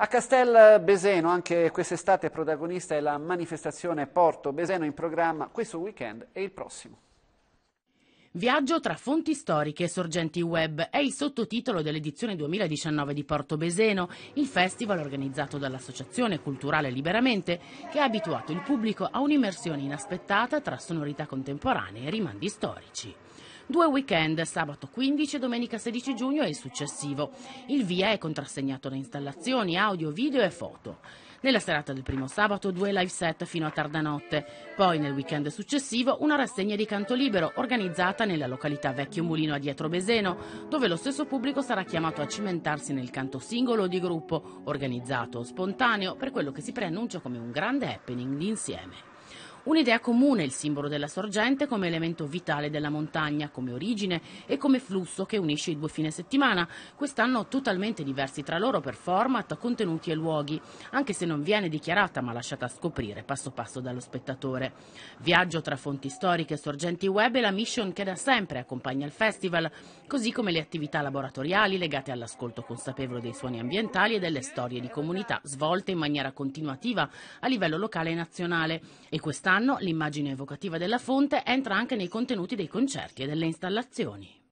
A Castel Beseno, anche quest'estate protagonista è la manifestazione Porto Beseno in programma questo weekend e il prossimo. Viaggio tra fonti storiche e sorgenti web è il sottotitolo dell'edizione 2019 di Porto Beseno, il festival organizzato dall'Associazione Culturale Liberamente che ha abituato il pubblico a un'immersione inaspettata tra sonorità contemporanee e rimandi storici. Due weekend, sabato 15 e domenica 16 giugno e il successivo. Il via è contrassegnato da installazioni, audio, video e foto. Nella serata del primo sabato due live set fino a tarda notte, poi nel weekend successivo una rassegna di canto libero organizzata nella località Vecchio Mulino a Dietro Beseno, dove lo stesso pubblico sarà chiamato a cimentarsi nel canto singolo o di gruppo, organizzato o spontaneo per quello che si preannuncia come un grande happening d'insieme. Un'idea comune, il simbolo della sorgente come elemento vitale della montagna, come origine e come flusso che unisce i due fine settimana, quest'anno totalmente diversi tra loro per format, contenuti e luoghi, anche se non viene dichiarata ma lasciata scoprire passo passo dallo spettatore. Viaggio tra fonti storiche, e sorgenti web è la mission che da sempre accompagna il festival, così come le attività laboratoriali legate all'ascolto consapevole dei suoni ambientali e delle storie di comunità svolte in maniera continuativa a livello locale e nazionale. E quest'anno Quest'anno l'immagine evocativa della fonte entra anche nei contenuti dei concerti e delle installazioni.